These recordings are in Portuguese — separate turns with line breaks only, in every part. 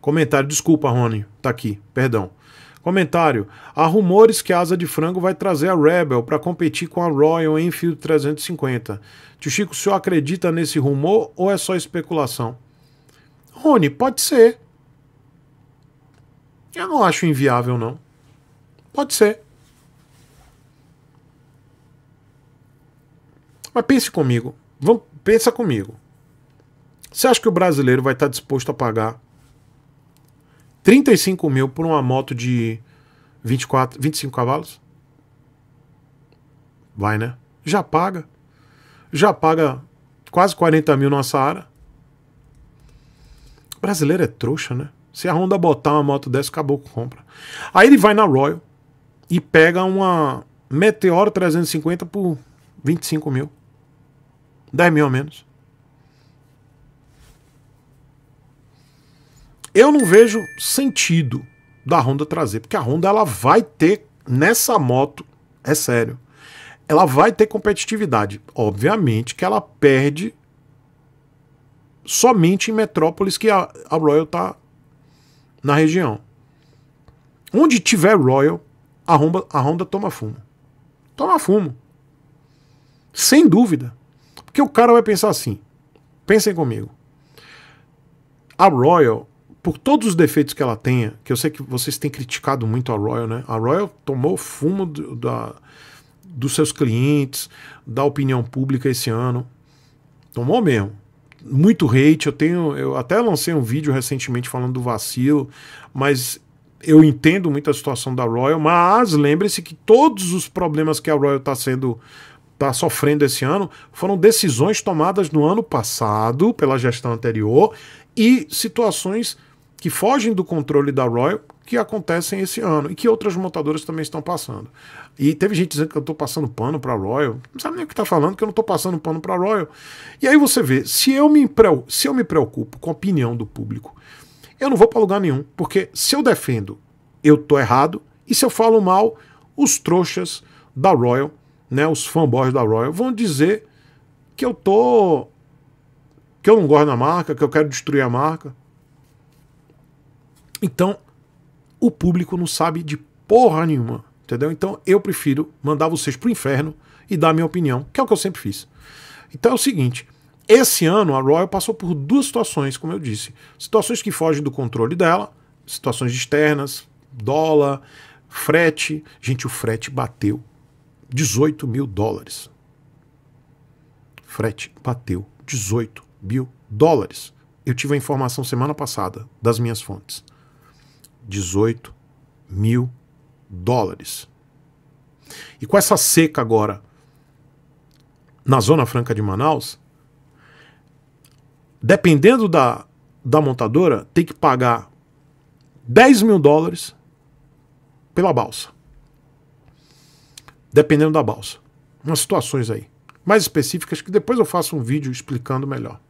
Comentário, desculpa, Rony, tá aqui, perdão. Comentário: há rumores que a Asa de Frango vai trazer a Rebel para competir com a Royal Enfield 350. Tio Chico, o senhor acredita nesse rumor ou é só especulação? Rony, pode ser. Eu não acho inviável, não. Pode ser. Mas pense comigo. Vamos, pensa comigo. Você acha que o brasileiro vai estar disposto a pagar 35 mil por uma moto de 24, 25 cavalos? Vai, né? Já paga. Já paga quase 40 mil na Saara. O brasileiro é trouxa, né? Se a Honda botar uma moto dessa, acabou com compra. Aí ele vai na Royal e pega uma Meteoro 350 por 25 mil. 10 mil a menos. Eu não vejo sentido da Honda trazer, porque a Honda ela vai ter nessa moto, é sério, ela vai ter competitividade. Obviamente que ela perde somente em metrópoles que a, a Royal tá na região. Onde tiver Royal, a Honda, a Honda toma fumo. Toma fumo. Sem dúvida. Porque o cara vai pensar assim. Pensem comigo. A Royal por todos os defeitos que ela tenha, que eu sei que vocês têm criticado muito a Royal, né? A Royal tomou fumo do, da, dos seus clientes, da opinião pública esse ano. Tomou mesmo. Muito hate. Eu tenho. Eu até lancei um vídeo recentemente falando do vacilo, mas eu entendo muito a situação da Royal, mas lembre-se que todos os problemas que a Royal está sendo está sofrendo esse ano foram decisões tomadas no ano passado pela gestão anterior e situações que fogem do controle da Royal que acontecem esse ano e que outras montadoras também estão passando. E teve gente dizendo que eu estou passando pano para a Royal. Não sabe nem o que está falando, que eu não estou passando pano para a Royal. E aí você vê, se eu, me, se eu me preocupo com a opinião do público, eu não vou para lugar nenhum, porque se eu defendo, eu estou errado, e se eu falo mal, os trouxas da Royal, né, os fanboys da Royal, vão dizer que eu tô que eu não gosto da marca, que eu quero destruir a marca. Então, o público não sabe de porra nenhuma, entendeu? Então, eu prefiro mandar vocês pro inferno e dar minha opinião, que é o que eu sempre fiz. Então é o seguinte, esse ano a Royal passou por duas situações, como eu disse, situações que fogem do controle dela, situações externas, dólar, frete. Gente, o frete bateu 18 mil dólares. Frete bateu 18 mil dólares. Eu tive a informação semana passada das minhas fontes. 18 mil dólares. E com essa seca agora na Zona Franca de Manaus, dependendo da, da montadora, tem que pagar 10 mil dólares pela balsa. Dependendo da balsa. Umas situações aí mais específicas que depois eu faço um vídeo explicando melhor.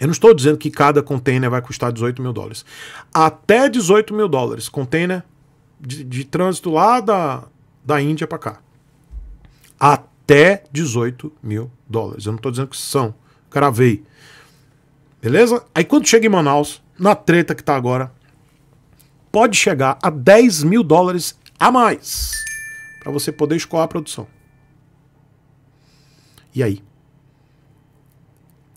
Eu não estou dizendo que cada container vai custar 18 mil dólares. Até 18 mil dólares, container de, de trânsito lá da, da Índia para cá. Até 18 mil dólares. Eu não estou dizendo que são. Cravei. Beleza? Aí quando chega em Manaus, na treta que está agora, pode chegar a 10 mil dólares a mais para você poder escoar a produção. E aí?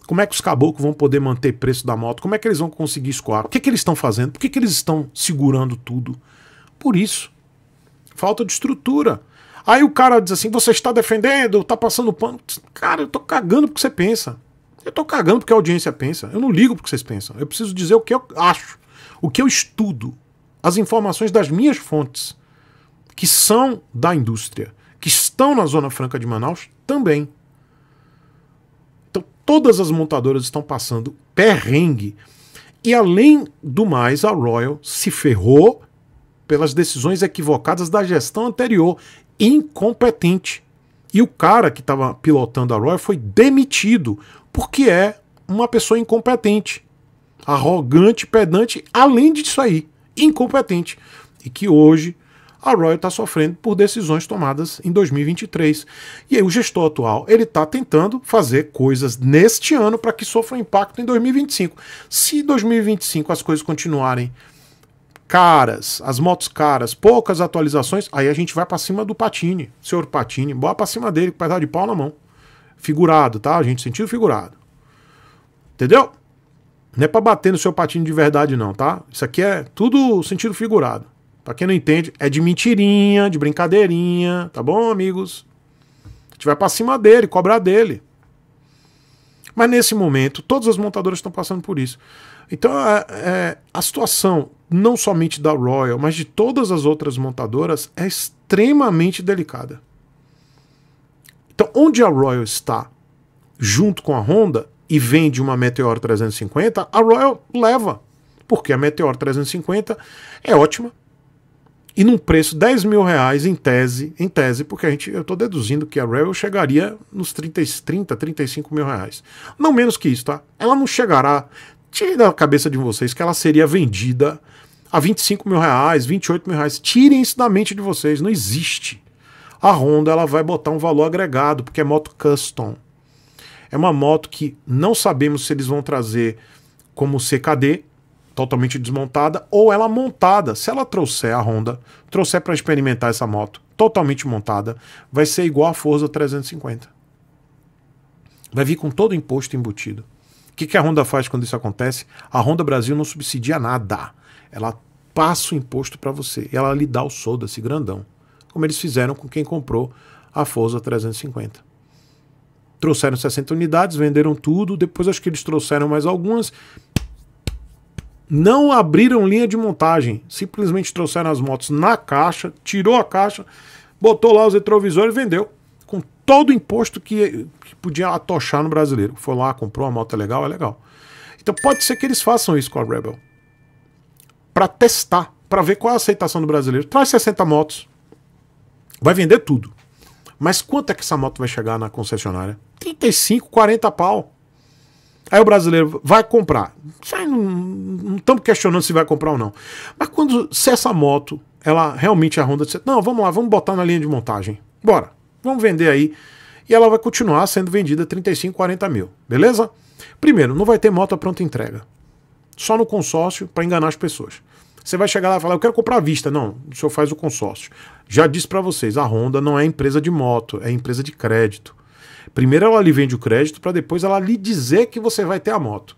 Como é que os caboclos vão poder manter preço da moto? Como é que eles vão conseguir escoar? O que, é que eles estão fazendo? Por que, é que eles estão segurando tudo? Por isso. Falta de estrutura. Aí o cara diz assim: você está defendendo, está passando pano. Cara, eu tô cagando porque você pensa. Eu tô cagando porque a audiência pensa. Eu não ligo porque vocês pensam. Eu preciso dizer o que eu acho, o que eu estudo, as informações das minhas fontes, que são da indústria, que estão na Zona Franca de Manaus também. Todas as montadoras estão passando perrengue. E além do mais, a Royal se ferrou pelas decisões equivocadas da gestão anterior, incompetente. E o cara que estava pilotando a Royal foi demitido, porque é uma pessoa incompetente, arrogante, pedante, além disso aí, incompetente. E que hoje a Royal está sofrendo por decisões tomadas em 2023. E aí o gestor atual ele está tentando fazer coisas neste ano para que sofra um impacto em 2025. Se em 2025 as coisas continuarem caras, as motos caras, poucas atualizações, aí a gente vai para cima do Patini, senhor Patini, bora para cima dele com pedaço de pau na mão. Figurado, tá? A gente sentido figurado. Entendeu? Não é para bater no seu patine de verdade não, tá? Isso aqui é tudo sentido figurado. Para quem não entende, é de mentirinha, de brincadeirinha, tá bom, amigos? A gente vai para cima dele, cobrar dele. Mas nesse momento, todas as montadoras estão passando por isso. Então, é, é, a situação, não somente da Royal, mas de todas as outras montadoras, é extremamente delicada. Então, onde a Royal está junto com a Honda e vende uma Meteor 350, a Royal leva. Porque a Meteor 350 é ótima, e num preço 10 mil reais em tese, em tese, porque a gente, eu estou deduzindo que a Rebel chegaria nos 30, 30, 35 mil reais. Não menos que isso, tá? Ela não chegará. Tirem da cabeça de vocês que ela seria vendida a 25 mil reais, 28 mil reais. Tirem isso da mente de vocês, não existe. A Honda ela vai botar um valor agregado, porque é moto custom. É uma moto que não sabemos se eles vão trazer como CKD, totalmente desmontada ou ela montada. Se ela trouxer a Honda, trouxer para experimentar essa moto totalmente montada, vai ser igual a Forza 350. Vai vir com todo o imposto embutido. O que, que a Honda faz quando isso acontece? A Honda Brasil não subsidia nada. Ela passa o imposto para você. e Ela lhe dá o soldo, esse grandão. Como eles fizeram com quem comprou a Forza 350 trouxeram 60 unidades, venderam tudo, depois acho que eles trouxeram mais algumas não abriram linha de montagem, simplesmente trouxeram as motos na caixa, tirou a caixa, botou lá os retrovisores e vendeu. Com todo o imposto que, que podia atochar no brasileiro. Foi lá, comprou uma moto é legal, é legal. Então pode ser que eles façam isso com a Rebel. Para testar, para ver qual é a aceitação do brasileiro. Traz 60 motos. Vai vender tudo. Mas quanto é que essa moto vai chegar na concessionária? 35, 40 pau. Aí o brasileiro vai comprar. não estamos questionando se vai comprar ou não. Mas quando cessa essa moto, ela realmente a Honda disse: não, vamos lá, vamos botar na linha de montagem. Bora, vamos vender aí. E ela vai continuar sendo vendida 35, 40 mil, beleza? Primeiro, não vai ter moto a pronta entrega. Só no consórcio para enganar as pessoas. Você vai chegar lá e falar, eu quero comprar à vista. Não, o senhor faz o consórcio. Já disse para vocês, a Honda não é empresa de moto, é empresa de crédito. Primeiro ela lhe vende o crédito para depois ela lhe dizer que você vai ter a moto.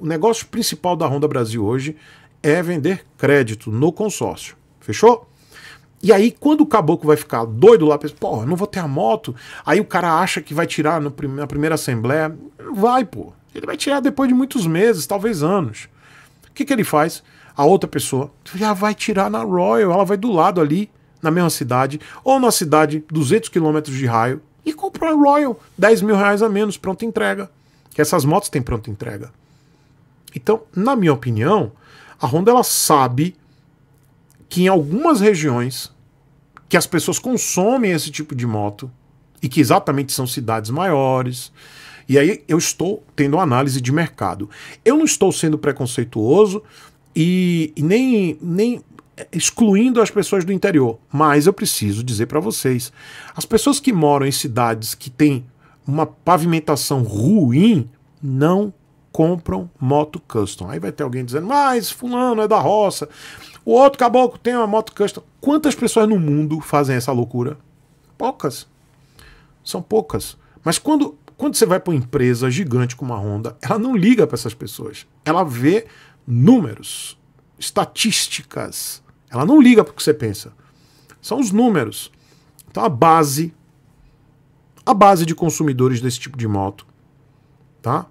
O negócio principal da Honda Brasil hoje é vender crédito no consórcio. Fechou? E aí, quando o caboclo vai ficar doido lá, pensa, pô, não vou ter a moto. Aí o cara acha que vai tirar no, na primeira assembleia. Não vai, pô. Ele vai tirar depois de muitos meses, talvez anos. O que, que ele faz? A outra pessoa já vai tirar na Royal, ela vai do lado ali, na mesma cidade, ou na cidade, 200 quilômetros de raio, e comprar a Royal, 10 mil reais a menos, pronta entrega. Que essas motos têm pronta entrega. Então, na minha opinião, a Honda ela sabe que em algumas regiões que as pessoas consomem esse tipo de moto e que exatamente são cidades maiores. E aí eu estou tendo análise de mercado. Eu não estou sendo preconceituoso e nem, nem excluindo as pessoas do interior, mas eu preciso dizer para vocês, as pessoas que moram em cidades que têm uma pavimentação ruim não compram moto custom. Aí vai ter alguém dizendo, mas fulano é da roça, o outro caboclo tem uma moto custom. Quantas pessoas no mundo fazem essa loucura? Poucas. São poucas. Mas quando, quando você vai para uma empresa gigante como a Honda, ela não liga para essas pessoas. Ela vê números, estatísticas. Ela não liga para o que você pensa. São os números. Então a base, a base de consumidores desse tipo de moto, tá?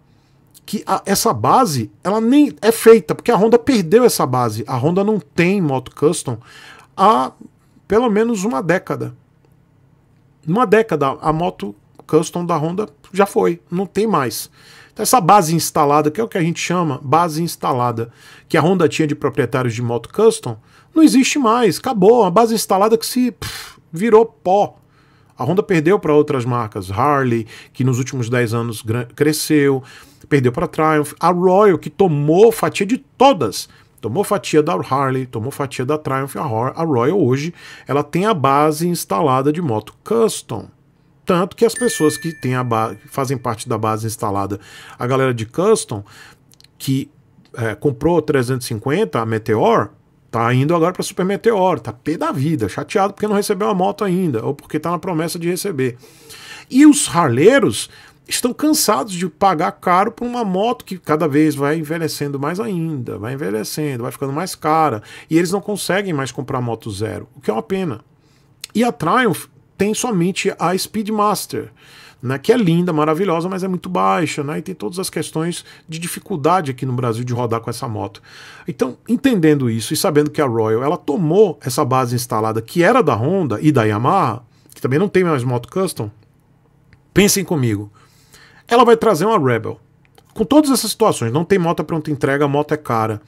Que a, essa base, ela nem é feita, porque a Honda perdeu essa base. A Honda não tem moto custom há pelo menos uma década. Uma década, a moto custom da Honda já foi, não tem mais. Então, essa base instalada, que é o que a gente chama base instalada, que a Honda tinha de proprietários de moto custom, não existe mais, acabou. Uma base instalada que se pff, virou pó. A Honda perdeu para outras marcas, Harley, que nos últimos 10 anos cresceu, perdeu para Triumph, a Royal, que tomou fatia de todas. Tomou fatia da Harley, tomou fatia da Triumph, a Royal hoje ela tem a base instalada de moto custom. Tanto que as pessoas que têm a base, fazem parte da base instalada, a galera de custom, que é, comprou 350, a Meteor, tá indo agora para Super Meteor, tá pé da vida, chateado porque não recebeu a moto ainda, ou porque tá na promessa de receber. E os harleiros estão cansados de pagar caro por uma moto que cada vez vai envelhecendo mais ainda, vai envelhecendo, vai ficando mais cara, e eles não conseguem mais comprar moto zero, o que é uma pena. E a Triumph tem somente a Speedmaster, né, que é linda, maravilhosa, mas é muito baixa, né, e tem todas as questões de dificuldade aqui no Brasil de rodar com essa moto. Então, entendendo isso e sabendo que a Royal ela tomou essa base instalada que era da Honda e da Yamaha, que também não tem mais moto custom, pensem comigo, ela vai trazer uma Rebel. Com todas essas situações, não tem moto pronta entrega, a moto é cara.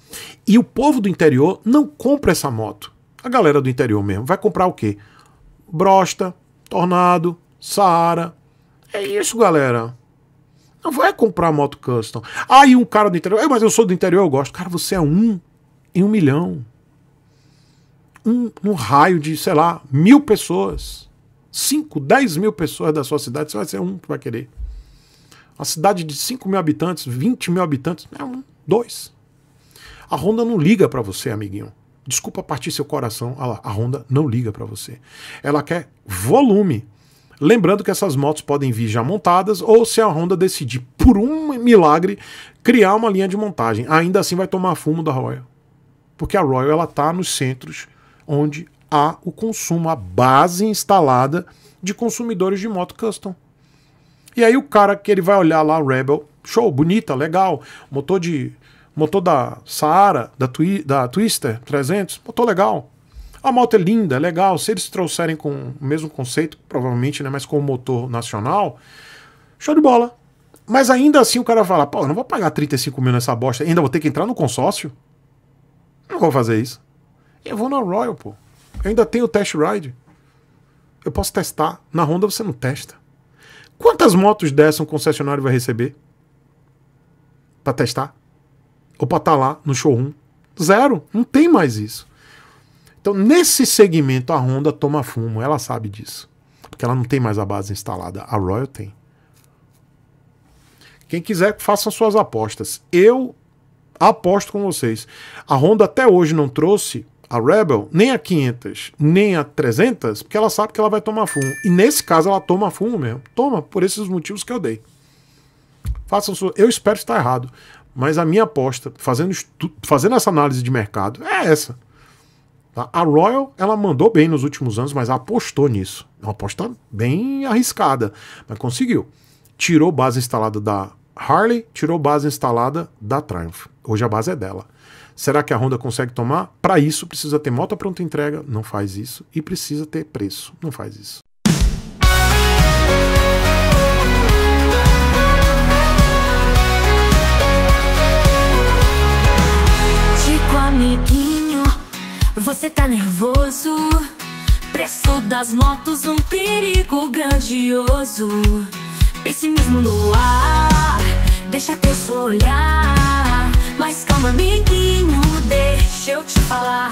E o povo do interior não compra essa moto. A galera do interior mesmo vai comprar o quê? Brosta, Tornado, Saara. É isso, galera. Não vai comprar moto custom. Ah, um cara do interior. Mas eu sou do interior, eu gosto. Cara, você é um em um milhão. Um, um raio de, sei lá, mil pessoas. cinco, dez mil pessoas da sua cidade, você vai ser um que vai querer. Uma cidade de cinco mil habitantes, vinte mil habitantes, é um, dois. A Honda não liga para você, amiguinho desculpa partir seu coração, lá, a Honda não liga para você. Ela quer volume. Lembrando que essas motos podem vir já montadas, ou se a Honda decidir, por um milagre, criar uma linha de montagem. Ainda assim vai tomar fumo da Royal. Porque a Royal ela está nos centros onde há o consumo, a base instalada de consumidores de moto custom. E aí o cara que ele vai olhar lá, Rebel, show, bonita, legal, motor de Motor da Saara, da, Twi da Twister 300, motor legal. A moto é linda, é legal. Se eles trouxerem com o mesmo conceito, provavelmente, né, mas com o motor nacional, show de bola. Mas ainda assim o cara fala, pô, eu não vou pagar 35 mil nessa bosta, ainda vou ter que entrar no consórcio? Não vou fazer isso. Eu vou na Royal, pô. Eu ainda tenho o test ride. Eu posso testar. Na Honda você não testa. Quantas motos dessa um concessionário vai receber? Pra testar? Opa, tá lá no showroom. Zero. Não tem mais isso. Então, nesse segmento, a Honda toma fumo. Ela sabe disso. Porque ela não tem mais a base instalada. A Royal tem. Quem quiser, façam suas apostas. Eu aposto com vocês. A Honda até hoje não trouxe a Rebel nem a 500, nem a 300, porque ela sabe que ela vai tomar fumo. E nesse caso ela toma fumo mesmo. Toma por esses motivos que eu dei. Façam sua... Eu espero estar errado, mas a minha aposta, fazendo, fazendo essa análise de mercado, é essa. Tá? A Royal, ela mandou bem nos últimos anos, mas apostou nisso. É uma aposta bem arriscada, mas conseguiu. Tirou base instalada da Harley, tirou base instalada da Triumph. Hoje a base é dela. Será que a Honda consegue tomar? Para isso, precisa ter moto pronta entrega, não faz isso. E precisa ter preço, não faz isso.
você tá nervoso Preço das motos um perigo grandioso Pessimismo no ar Deixa teu olhar Mas calma amiguinho, deixa eu te falar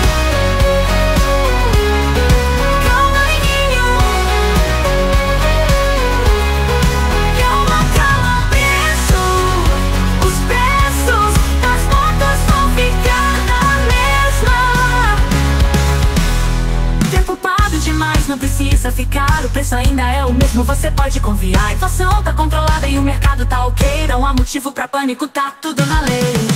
você pode confiar. A inflação tá controlada e o mercado tá ok. Não há motivo pra pânico, tá tudo na lei.